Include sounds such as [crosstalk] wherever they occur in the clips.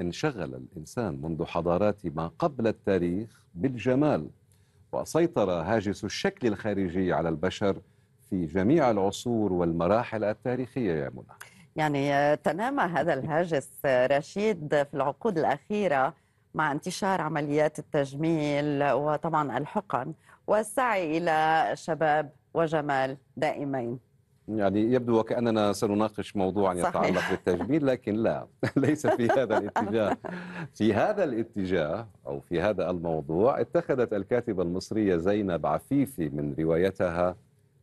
انشغل الإنسان منذ حضارات ما قبل التاريخ بالجمال وسيطر هاجس الشكل الخارجي على البشر في جميع العصور والمراحل التاريخية يا منى يعني آه، تنامى هذا الهاجس آه، رشيد في العقود الأخيرة مع انتشار عمليات التجميل وطبعا الحقن والسعي إلى شباب وجمال دائمين يعني يبدو وكأننا سنناقش موضوعا يتعلق بالتجميل لكن لا [laughs] ليس في هذا الاتجاه [laughs] في هذا الاتجاه أو في هذا الموضوع اتخذت الكاتبة المصرية زينب عفيفي من روايتها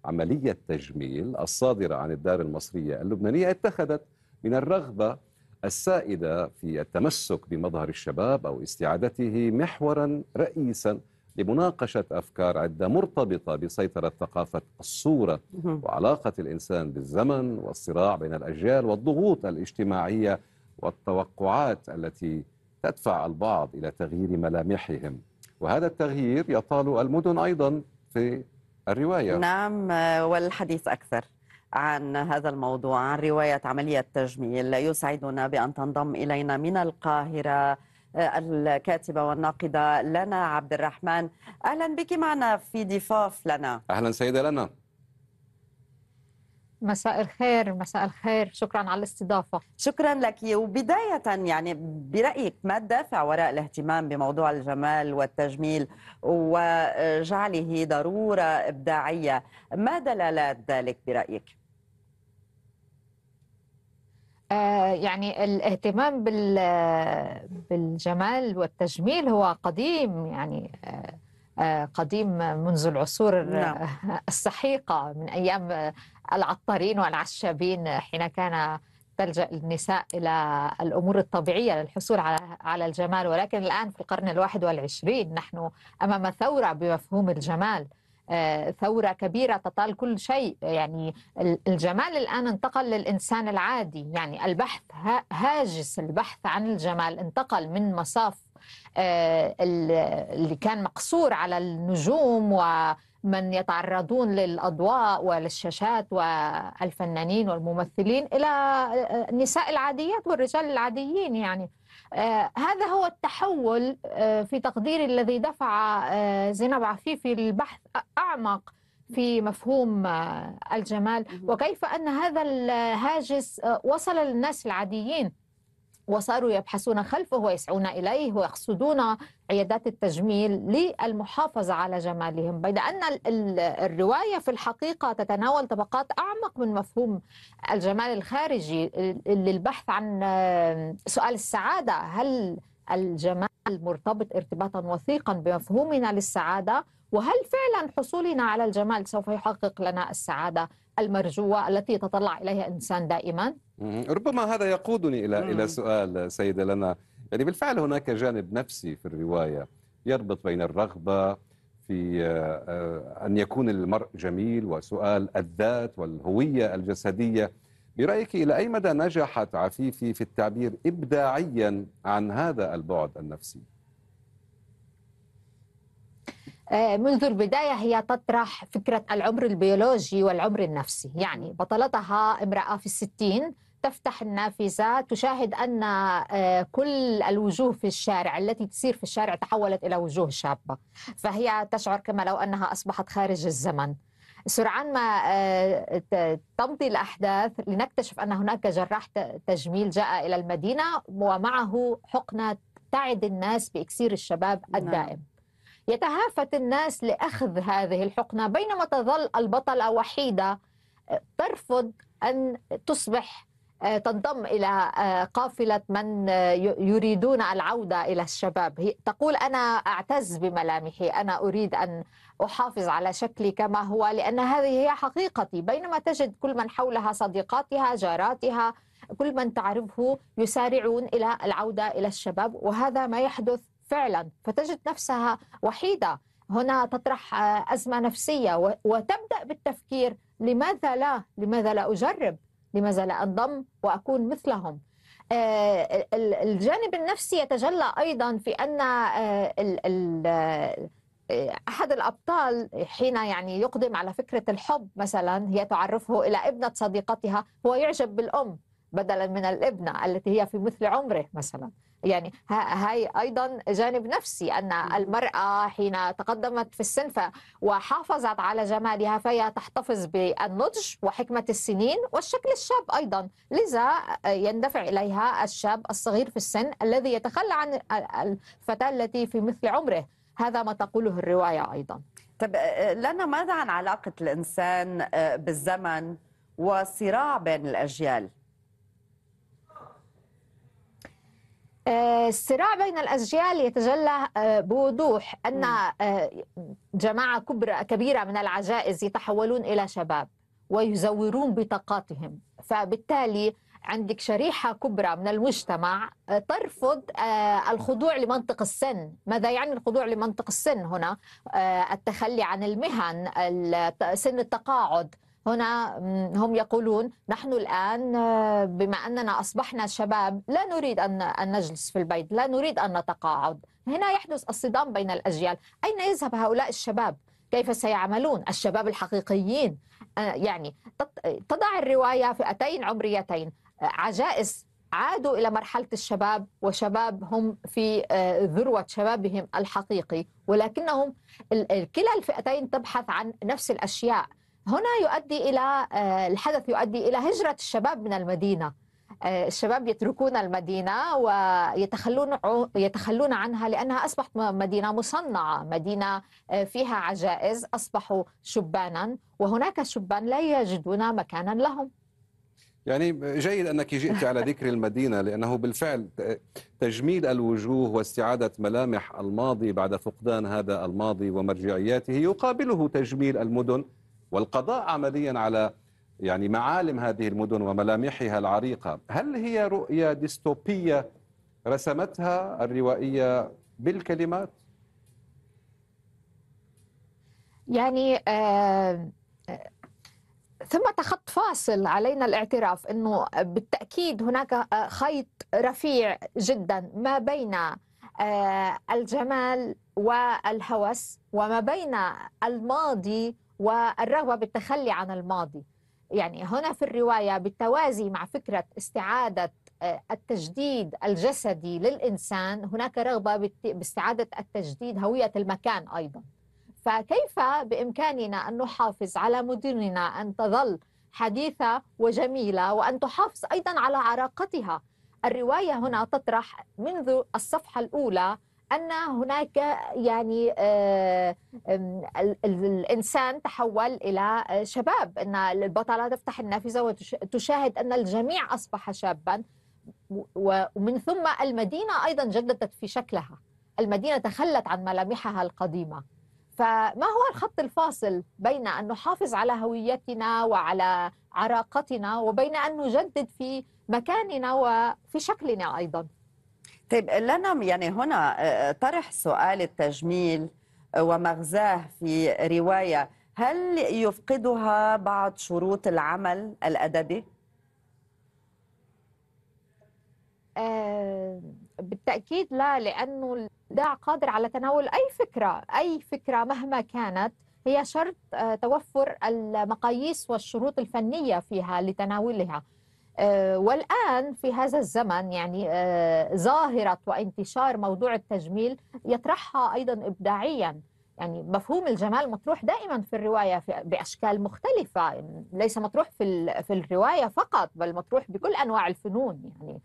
عملية تجميل الصادرة عن الدار المصرية اللبنانية اتخذت من الرغبة السائدة في التمسك بمظهر الشباب أو استعادته محورا رئيسا لمناقشة أفكار عدة مرتبطة بسيطرة ثقافة الصورة وعلاقة الإنسان بالزمن والصراع بين الأجيال والضغوط الاجتماعية والتوقعات التي تدفع البعض إلى تغيير ملامحهم وهذا التغيير يطال المدن أيضا في الرواية نعم والحديث أكثر عن هذا الموضوع عن رواية عملية تجميل يسعدنا بأن تنضم إلينا من القاهرة الكاتبة والناقدة لنا عبد الرحمن أهلا بك معنا في ضفاف لنا أهلا سيدة لنا مساء الخير مساء الخير شكرا على الاستضافة شكرا لك وبداية يعني برأيك ما الدافع وراء الاهتمام بموضوع الجمال والتجميل وجعله ضرورة إبداعية ما دلالات ذلك برأيك؟ آه، يعني الاهتمام بالجمال والتجميل هو قديم يعني آه، آه، قديم منذ العصور نعم. السحيقة من أيام العطارين والعشابين حين كان تلجأ النساء إلى الأمور الطبيعية للحصول على على الجمال ولكن الآن في القرن الواحد والعشرين نحن أمام ثورة بمفهوم الجمال آه، ثورة كبيرة تطال كل شيء يعني الجمال الآن انتقل للإنسان العادي يعني البحث هاجس البحث عن الجمال انتقل من مصاف آه، اللي كان مقصور على النجوم و من يتعرضون للأضواء وللشاشات والفنانين والممثلين إلى النساء العاديات والرجال العاديين يعني آه، هذا هو التحول آه، في تقديري الذي دفع آه، زينب عفيفي للبحث أعمق في مفهوم الجمال وكيف أن هذا الهاجس وصل للناس العاديين وصاروا يبحثون خلفه ويسعون إليه ويقصدون عيادات التجميل للمحافظة على جمالهم بيد أن الرواية في الحقيقة تتناول طبقات أعمق من مفهوم الجمال الخارجي للبحث عن سؤال السعادة هل الجمال مرتبط ارتباطا وثيقا بمفهومنا للسعادة وهل فعلا حصولنا على الجمال سوف يحقق لنا السعادة المرجوة التي يتطلع إليها الإنسان دائما ربما هذا يقودني إلى إلى سؤال سيدة لنا يعني بالفعل هناك جانب نفسي في الرواية يربط بين الرغبة في آه، أن يكون المرء جميل وسؤال الذات والهوية الجسدية برأيك إلى أي مدى نجحت عفيفي في التعبير إبداعيا عن هذا البعد النفسي؟ آه، منذ البداية هي تطرح فكرة العمر البيولوجي والعمر النفسي يعني بطلتها امرأة في الستين تفتح النافذة تشاهد أن آه، كل الوجوه في الشارع التي تسير في الشارع تحولت إلى وجوه شابة فهي تشعر كما لو أنها أصبحت خارج الزمن سرعان ما آه، تمضي الأحداث لنكتشف أن هناك جراح تجميل جاء إلى المدينة ومعه حقنة تعد الناس بإكسير الشباب نعم. الدائم يتهافت الناس لأخذ هذه الحقنة بينما تظل البطلة وحيدة آه، ترفض أن تصبح آه، تنضم إلى آه، قافلة من يريدون العودة إلى الشباب هي تقول أنا أعتز بملامحي أنا أريد أن أحافظ على شكلي كما هو لأن هذه هي حقيقتي بينما تجد كل من حولها صديقاتها جاراتها كل من تعرفه يسارعون إلى العودة إلى الشباب وهذا ما يحدث فعلا فتجد نفسها وحيده هنا تطرح آه، ازمه نفسيه وتبدا بالتفكير لماذا لا لماذا لا اجرب لماذا لا انضم واكون مثلهم آه، الجانب النفسي يتجلى ايضا في ان آه، احد الابطال حين يعني يقدم على فكره الحب مثلا هي تعرفه الى ابنه صديقتها هو يعجب بالام بدلا من الابنه التي هي في مثل عمره مثلا يعني هاي أيضا جانب نفسي أن المرأة حين تقدمت في السن وحافظت على جمالها فهي تحتفظ بالنضج وحكمة السنين والشكل الشاب أيضا لذا يندفع إليها الشاب الصغير في السن الذي يتخلى عن الفتاة التي في مثل عمره هذا ما تقوله الرواية أيضا طب آه، آه، لنا ماذا عن علاقة الإنسان آه، بالزمن وصراع بين الأجيال؟ آه، الصراع بين الأجيال يتجلى آه، بوضوح أن آه، جماعة كبرى كبيرة من العجائز يتحولون إلى شباب ويزورون بطاقاتهم فبالتالي عندك شريحة كبرى من المجتمع ترفض الخضوع لمنطق السن ماذا يعني الخضوع لمنطق السن هنا التخلي عن المهن سن التقاعد هنا هم يقولون نحن الآن آه، بما أننا أصبحنا شباب لا نريد أن نجلس في البيت لا نريد أن نتقاعد هنا يحدث الصدام بين الأجيال أين يذهب هؤلاء الشباب؟ كيف سيعملون الشباب الحقيقيين آه، يعني تضع الرواية فئتين عمريتين آه، عجائز عادوا إلى مرحلة الشباب وشباب هم في ذروة شبابهم الحقيقي ولكنهم كلا الفئتين تبحث عن نفس الأشياء هنا يؤدي إلى آه، الحدث يؤدي إلى هجرة الشباب من المدينة آه، الشباب يتركون المدينة ويتخلون يتخلون عنها لأنها أصبحت مدينة مصنعة مدينة آه، فيها عجائز أصبحوا شبانا وهناك شبان لا يجدون مكانا لهم يعني جيد أنك جئت على ذكر المدينة لأنه بالفعل تجميل الوجوه واستعادة ملامح الماضي بعد فقدان هذا الماضي ومرجعياته يقابله تجميل المدن والقضاء عمليا على يعني معالم هذه المدن وملامحها العريقة هل هي رؤية ديستوبية رسمتها الروائية بالكلمات؟ يعني آه، آه، ثم ثمة خط فاصل علينا الاعتراف أنه بالتأكيد هناك آه، خيط رفيع جدا ما بين آه، الجمال والهوس وما بين الماضي والرغبه بالتخلي عن الماضي يعني هنا في الروايه بالتوازي مع فكره استعاده آه، التجديد الجسدي للانسان هناك رغبه باستعاده التجديد هويه المكان ايضا فكيف بامكاننا ان نحافظ على مدننا ان تظل حديثه وجميله وان تحافظ ايضا على عراقتها الرواية هنا تطرح منذ الصفحة الأولى أن هناك يعني آه، الإنسان تحول إلى آه، شباب أن البطلة تفتح النافذة وتشاهد أن الجميع أصبح شابا ومن ثم المدينة أيضا جددت في شكلها المدينة تخلت عن ملامحها القديمة فما هو الخط الفاصل بين أن نحافظ على هويتنا وعلى عراقتنا وبين أن نجدد في مكاننا وفي شكلنا أيضا طيب لنا يعني هنا آه، طرح سؤال التجميل آه، ومغزاه في رواية هل يفقدها بعض شروط العمل الأدبي؟ آه، بالتأكيد لا لأنه الإبداع قادر على تناول أي فكرة أي فكرة مهما كانت هي شرط آه، توفر المقاييس والشروط الفنية فيها لتناولها آه، والآن في هذا الزمن يعني آه، ظاهرة وانتشار موضوع التجميل يطرحها أيضا إبداعيا يعني مفهوم الجمال مطروح دائما في الرواية بأشكال مختلفة ليس مطروح في, في الرواية فقط بل مطروح بكل أنواع الفنون يعني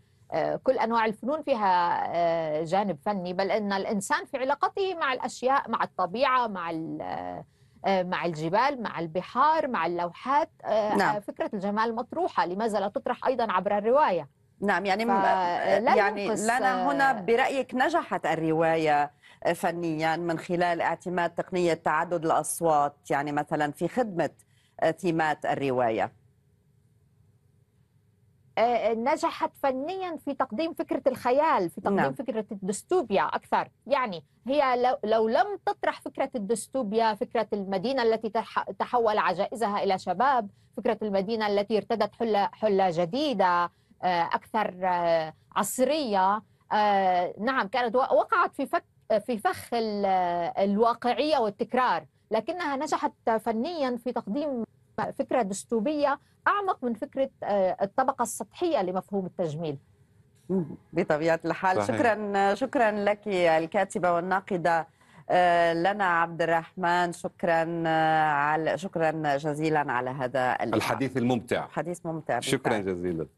كل أنواع الفنون فيها جانب فني بل أن الإنسان في علاقته مع الأشياء مع الطبيعة مع آه، مع الجبال مع البحار مع اللوحات آه، نعم. آه، فكرة الجمال مطروحة لماذا لا تطرح أيضا عبر الرواية نعم يعني يعني لنا هنا برأيك نجحت الرواية فنيا من خلال اعتماد تقنية تعدد الأصوات يعني مثلا في خدمة تيمات الرواية آه، آه، نجحت فنيا في تقديم فكرة الخيال في تقديم نعم. فكرة الدستوبيا أكثر يعني هي لو, لو لم تطرح فكرة الدستوبيا فكرة المدينة التي تحول عجائزها إلى شباب فكرة المدينة التي ارتدت حلة, حلة جديدة آه، أكثر عصرية نعم كانت وقعت في فك في فخ الواقعية والتكرار لكنها نجحت فنيا في تقديم فكرة دستوبية أعمق من فكرة آه، الطبقة السطحية لمفهوم التجميل بطبيعة الحال صحيح. شكرا شكرا لك الكاتبة والناقدة آه، لنا عبد الرحمن شكرا آه، على شكرا جزيلا على هذا الحديث الممتع حديث ممتع شكرا جزيلا